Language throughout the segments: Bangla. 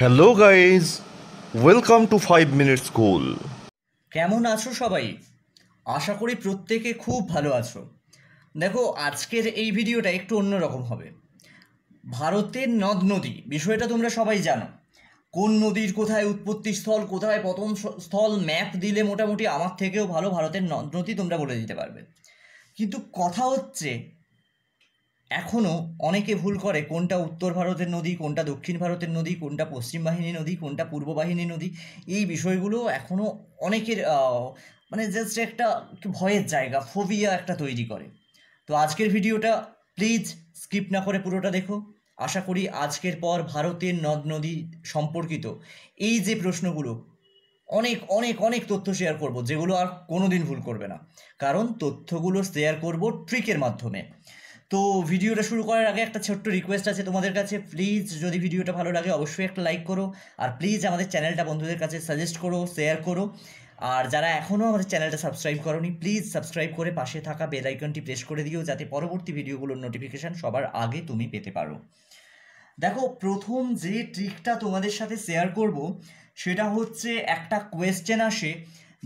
hello guys welcome to five minute school কেমন আছো সবাই আশা করি প্রত্যেকে খুব ভালো আছো দেখো আজকের এই ভিডিওটা একটু অন্যরকম হবে ভারতের নদ নদী বিষয়টা তোমরা সবাই জানো কোন নদীর কোথায় উৎপত্তি স্থল কোথায় পতন স্থল ম্যাপ দিলে মোটামুটি আমার থেকেও ভালো ভারতের নদ নদী তোমরা বলে দিতে পারবে কিন্তু কথা হচ্ছে এখনও অনেকে ভুল করে কোনটা উত্তর ভারতের নদী কোনটা দক্ষিণ ভারতের নদী কোনটা পশ্চিম বাহিনী নদী কোনটা পূর্ব বাহিনী নদী এই বিষয়গুলো এখনও অনেকের মানে জাস্ট একটা ভয়ের জায়গা ফোবিয়া একটা তৈরি করে তো আজকের ভিডিওটা প্লিজ স্কিপ না করে পুরোটা দেখো আশা করি আজকের পর ভারতের নদ নদী সম্পর্কিত এই যে প্রশ্নগুলো অনেক অনেক অনেক তথ্য শেয়ার করব যেগুলো আর কোনো দিন ভুল করবে না কারণ তথ্যগুলো শেয়ার করব ট্রিকের মাধ্যমে তো ভিডিওটা শুরু করার আগে একটা ছোট্ট রিকোয়েস্ট আছে তোমাদের কাছে প্লিজ যদি ভিডিওটা ভালো লাগে অবশ্যই একটা লাইক করো আর প্লিজ আমাদের চ্যানেলটা বন্ধুদের কাছে সাজেস্ট করো শেয়ার করো আর যারা এখনও আমাদের চ্যানেলটা সাবস্ক্রাইব করনি প্লিজ সাবস্ক্রাইব করে পাশে থাকা বেল আইকনটি প্রেস করে দিও যাতে পরবর্তী ভিডিওগুলোর নোটিফিকেশান সবার আগে তুমি পেতে পারো দেখো প্রথম যে ট্রিকটা তোমাদের সাথে শেয়ার করব সেটা হচ্ছে একটা কোয়েশ্চেন আসে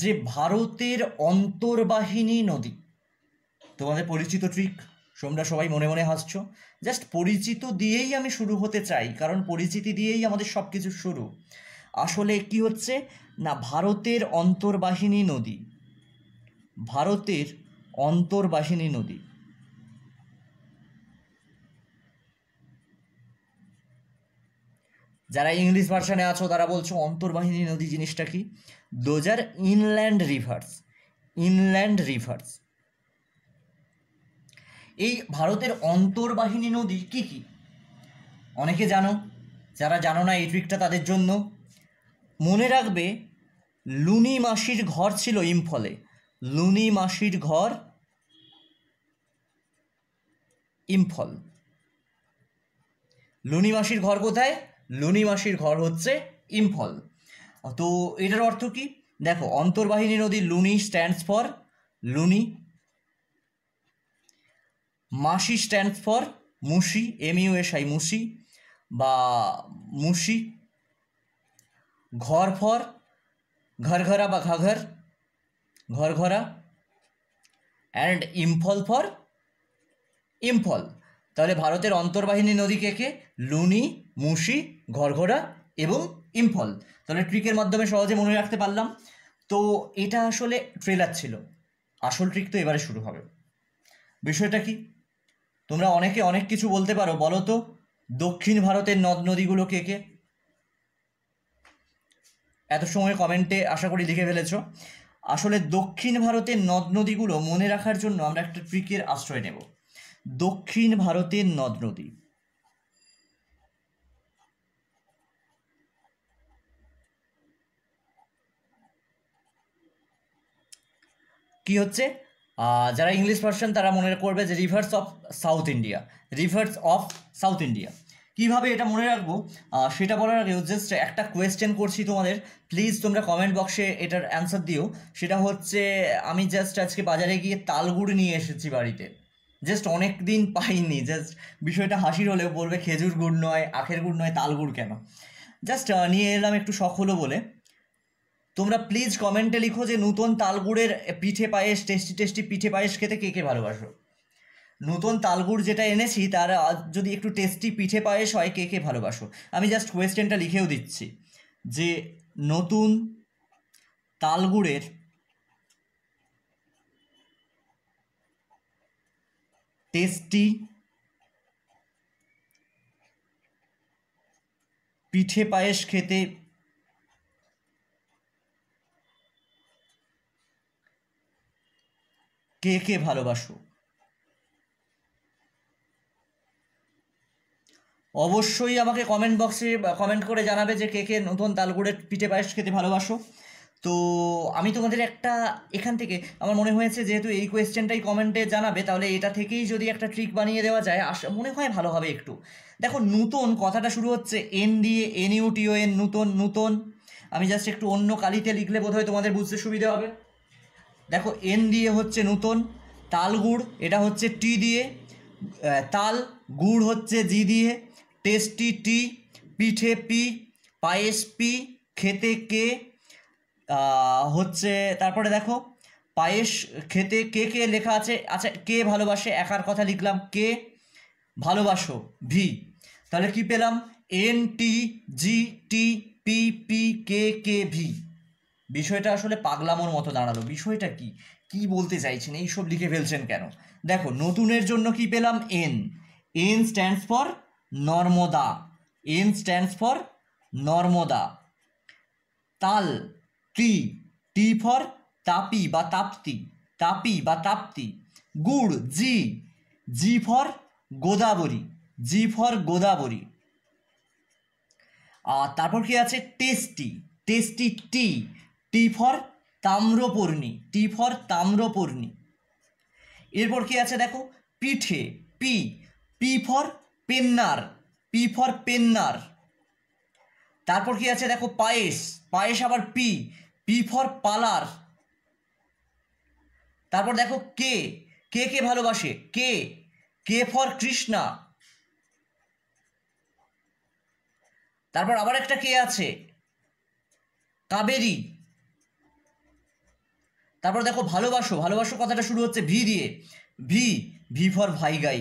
যে ভারতের অন্তর্বাহিনী নদী তোমাদের পরিচিত ট্রিক তোমরা সবাই মনে মনে হাসছো জাস্ট পরিচিত দিয়েই আমি শুরু হতে চাই কারণ পরিচিতি দিয়েই আমাদের সব কিছু শুরু আসলে কি হচ্ছে না ভারতের অন্তর্বাহিনী নদী ভারতের অন্তর্বাহিনী নদী যারা ইংলিশ ভার্সানে আছো তারা বলছো অন্তর্বাহিনী নদী জিনিসটা কি those are inland rivers inland rivers এই ভারতের অন্তর্বাহিনী নদী কী কী অনেকে জানো যারা জানো না এই ট্রিকটা তাদের জন্য মনে রাখবে লুনি মাসির ঘর ছিল ইম্ফলে লুনি মাসির ঘর ইম্ফল লুনি মাসির ঘর কোথায় লুনি মাসির ঘর হচ্ছে ইম্ফল তো এটার অর্থ কি দেখো অন্তর্বাহিনী নদী লুনি স্ট্যান্ডস ফর লুনি মাসি stand for Musi M U S I Musi বা মুসি ঘর ফর ঘরঘরা বা ঘাঘর ঘর ঘরা অ্যান্ড ইম্ফল ফর ইম্ফল তাহলে ভারতের অন্তর্বাহিনী নদী কে কে লুনি মুসি ঘরঘরা এবং ইম্ফল তাহলে ট্রিকের মাধ্যমে সহজে মনে রাখতে পারলাম তো এটা আসলে ট্রেলার ছিল আসল ট্রিক তো এবারে শুরু হবে বিষয়টা কি তোমরা অনেকে অনেক কিছু বলতে পারো বলো তো দক্ষিণ ভারতের নদ নদীগুলো কে কে এত সময় কমেন্টে আশা করি লিখে ফেলেছ আসলে দক্ষিণ ভারতের নদ নদীগুলো মনে রাখার জন্য আমরা একটা ট্রিকের আশ্রয় নেব দক্ষিণ ভারতের নদ নদী কি হচ্ছে যারা ইংলিশ ভার্সন তারা মনে করবে যে rivers of South India rivers of South India কীভাবে এটা মনে রাখবো সেটা বলার আগে জাস্ট একটা কোয়েশ্চেন করছি তোমাদের প্লিজ তোমরা কমেন্ট বক্সে এটার অ্যান্সার দিও সেটা হচ্ছে আমি জাস্ট আজকে বাজারে গিয়ে তালগুড় নিয়ে এসেছি বাড়িতে জাস্ট অনেক দিন পাইনি জাস্ট বিষয়টা হাসির হলেও বলবে খেজুর গুড় নয় আখের গুড় নয় তালগুড় কেন জাস্ট নিয়ে এলাম একটু শখ হলো বলে তোমরা প্লিজ কমেন্টে লিখো যে নূতন তালগুড়ের পিঠে পায়েস টেস্টি টেস্টি পিঠে পায়েস খেতে কে কে ভালোবাসো নতুন তালগুড় যেটা এনেছি তার যদি একটু টেস্টি পিঠে পায়েস হয় কে কে ভালোবাসো আমি জাস্ট কোয়েশ্চেনটা লিখেও দিচ্ছি যে নতুন তালগুড়ের টেস্টি পিঠে পায়েস খেতে কে কে ভালোবাসো অবশ্যই আমাকে কমেন্ট বক্সে কমেন্ট করে জানাবে যে কে কে নতুন তালগুড়ের পিঠে পায়েস খেতে ভালোবাসো তো আমি তোমাদের একটা এখান থেকে আমার মনে হয়েছে যেহেতু এই কোয়েশ্চেনটাই কমেন্টে জানাবে তাহলে এটা থেকেই যদি একটা ট্রিক বানিয়ে দেওয়া যায় আস মনে হয় ভালো হবে একটু দেখো নূতন কথাটা শুরু হচ্ছে এন দিয়ে এন ইউটিও এন নূতন নূতন আমি জাস্ট একটু অন্য কালিতে লিখলে বোধহয় তোমাদের বুঝতে সুবিধা হবে দেখো এন দিয়ে হচ্ছে নূতন গুড় এটা হচ্ছে টি দিয়ে তাল গুড় হচ্ছে জি দিয়ে টেস্টি টি পিঠে পি পায়েস পি খেতে কে হচ্ছে তারপরে দেখো পায়েস খেতে কে কে লেখা আছে আচ্ছা কে ভালোবাসে একার কথা লিখলাম কে ভালোবাসো ভি তাহলে কি পেলাম N T G T P P K K V বিষয়টা আসলে পাগলামোর মতো দাঁড়ালো বিষয়টা কি কি বলতে চাইছেন এইসব লিখে ফেলছেন কেন দেখো নতুনের জন্য কি পেলাম N N stands for Narmada N stands for Narmada তাল টি টি ফর তাপি বা তাপ্তি তাপি বা Tapti good G G for Godavari G for Godavari আর তারপর কি আছে tasty tasty T T for Tamraparni T for Tamraparni এরপর কি আছে দেখো পিঠে P P for Penner P for Penner তারপর কি আছে দেখো পায়েস পায়েস আবার পি পি ফর পালার তারপর দেখো কে কে কে ভালোবাসে কে কে ফর কৃষ্ণা তারপর আবার একটা কে আছে কাবেরী তারপর দেখো ভালোবাসো ভালোবাসো কথাটা শুরু হচ্ছে ভি দিয়ে ভি ভি ফর ভাইগাই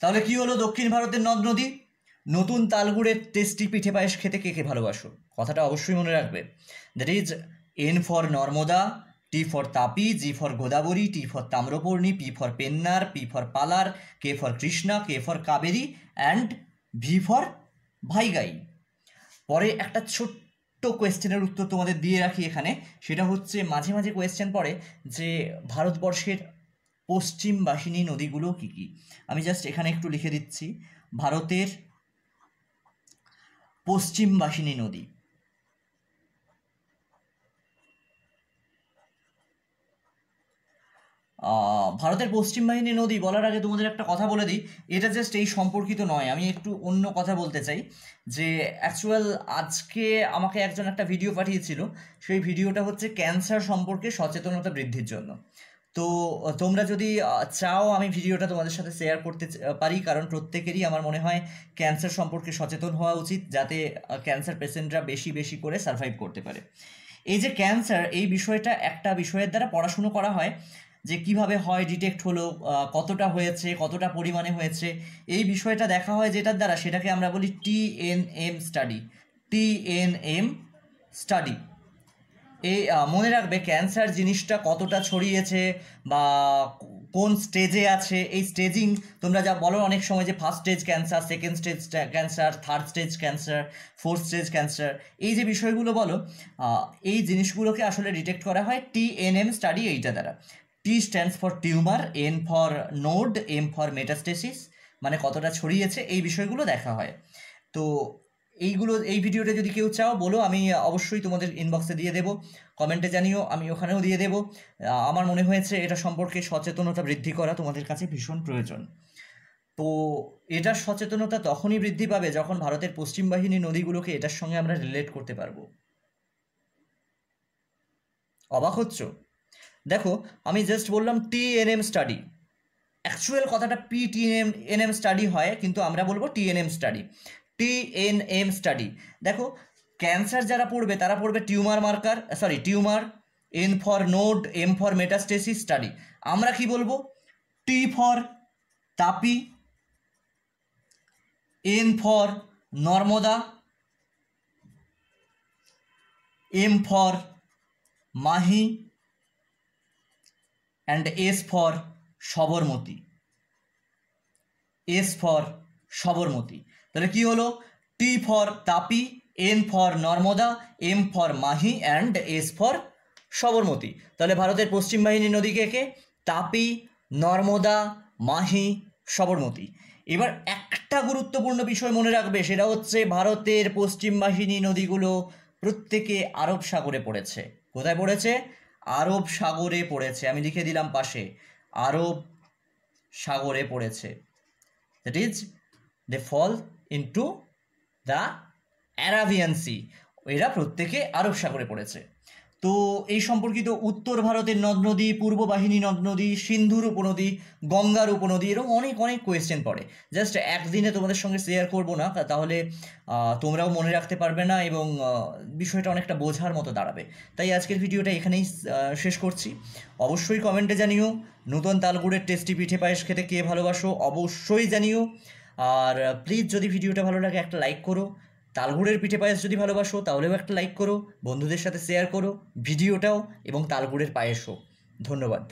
তাহলে কি হলো দক্ষিণ ভারতের নদ নদী নতুন তালগুড়ের টেস্টি পিঠে পায়েস খেতে কে কে ভালোবাসো কথাটা অবশ্যই মনে রাখবে that is N for Narmada T for Tapi G for Godavari T for Tamraparni P for Penner P for Palar K for Krishna K for Kaveri and V for Vaigai পরে একটা ছোট্ট কোয়েশ্চেনের উত্তর তোমাদের দিয়ে রাখি এখানে সেটা হচ্ছে মাঝে মাঝে কোয়েশ্চেন পড়ে যে ভারতবর্ষের পশ্চিম বাসিনী নদীগুলো কী কী আমি জাস্ট এখানে একটু লিখে দিচ্ছি ভারতের পশ্চিম বাসিনী নদী ভারতের পশ্চিম বাহিনী নদী বলার আগে তোমাদের একটা কথা বলে দিই এটা জাস্ট এই সম্পর্কিত নয় আমি একটু অন্য কথা বলতে চাই যে অ্যাকচুয়াল আজকে আমাকে একজন একটা ভিডিও পাঠিয়েছিল সেই ভিডিওটা হচ্ছে ক্যান্সার সম্পর্কে সচেতনতা বৃদ্ধির জন্য তো তোমরা যদি চাও আমি ভিডিওটা তোমাদের সাথে শেয়ার করতে পারি কারণ প্রত্যেকেরই আমার মনে হয় ক্যান্সার সম্পর্কে সচেতন হওয়া উচিত যাতে ক্যান্সার পেশেন্টরা বেশি বেশি করে সার্ভাইভ করতে পারে এই যে ক্যান্সার এই বিষয়টা একটা বিষয়ের দ্বারা পড়াশুনো করা হয় যে কিভাবে হয় ডিটেক্ট হলো কতটা হয়েছে কতটা পরিমাণে হয়েছে এই বিষয়টা দেখা হয় যেটার দ্বারা সেটাকে আমরা বলি T N M study T N M study এই মনে রাখবে ক্যান্সার জিনিসটা কতটা ছড়িয়েছে বা কোন স্টেজে আছে এই স্টেজিং তোমরা যা বলো অনেক সময় যে first stage cancer second stage cancer third stage cancer fourth stage cancer এই যে বিষয়গুলো বলো এই জিনিসগুলোকে আসলে ডিটেক্ট করা হয় টি এন এম স্টাডি এইটা দ্বারা T stands for tumour N for node M for metastasis মানে কতটা ছড়িয়েছে এই বিষয়গুলো দেখা হয় তো এইগুলো এই ভিডিওটা যদি কেউ চাও বলো আমি অবশ্যই তোমাদের ইনবক্সে দিয়ে দেবো কমেন্টে জানিও আমি ওখানেও দিয়ে দেবো আমার মনে হয়েছে এটা সম্পর্কে সচেতনতা বৃদ্ধি করা তোমাদের কাছে ভীষণ প্রয়োজন তো এটার সচেতনতা তখনই বৃদ্ধি পাবে যখন ভারতের পশ্চিম বাহিনী নদীগুলোকে এটার সঙ্গে আমরা রিলেট করতে পারবো অবাক হচ্ছ দেখো আমি জাস্ট বললাম T N M study actual কথাটা P T M N M study হয় কিন্তু আমরা বলবো T N M study T N M study দেখো ক্যান্সার যারা পড়বে তারা পড়বে tumour marker sorry tumour N for node M for metastasis study আমরা কি বলবো T for Tapi N for Narmada M for Mahi and S for Sabarmati S for Sabarmati তাহলে কি হলো T for Tapi N for Narmada M for Mahi and S for Sabarmati তাহলে ভারতের পশ্চিম বাহিনী নদীকে কে তাপি নর্মদা মাহি সবরমতী এবার একটা গুরুত্বপূর্ণ বিষয় মনে রাখবে সেটা হচ্ছে ভারতের পশ্চিম বাহিনী নদীগুলো প্রত্যেকে আরব সাগরে পড়েছে কোথায় পড়েছে আরব সাগরে পড়েছে আমি লিখে দিলাম পাশে আরব সাগরে পড়েছে that is they fall into the Arabian sea এরা প্রত্যেকে আরব সাগরে পড়েছে তো এই সম্পর্কিত উত্তর ভারতের নদ নদী পূর্ব বাহিনী নদ নদী সিন্ধুর উপনদী গঙ্গার উপনদী এরকম অনেক অনেক কোয়েশ্চেন পড়ে জাস্ট একদিনে তোমাদের সঙ্গে শেয়ার করবো না তাহলে তোমরাও মনে রাখতে পারবে না এবং বিষয়টা অনেকটা বোঝার মতো দাঁড়াবে তাই আজকের ভিডিওটা এখানেই শেষ করছি অবশ্যই কমেন্টে জানিও নতুন তালগুড়ের টেস্টি পিঠে পায়েস খেতে কে ভালোবাসো অবশ্যই জানিও আর প্লিজ যদি ভিডিওটা ভালো লাগে একটা লাইক করো তালগুড়ের পিঠে পায়েস যদি ভালোবাসো তাহলেও একটা লাইক করো বন্ধুদের সাথে শেয়ার করো ভিডিওটাও এবং তালগুড়ের পায়েসও ধন্যবাদ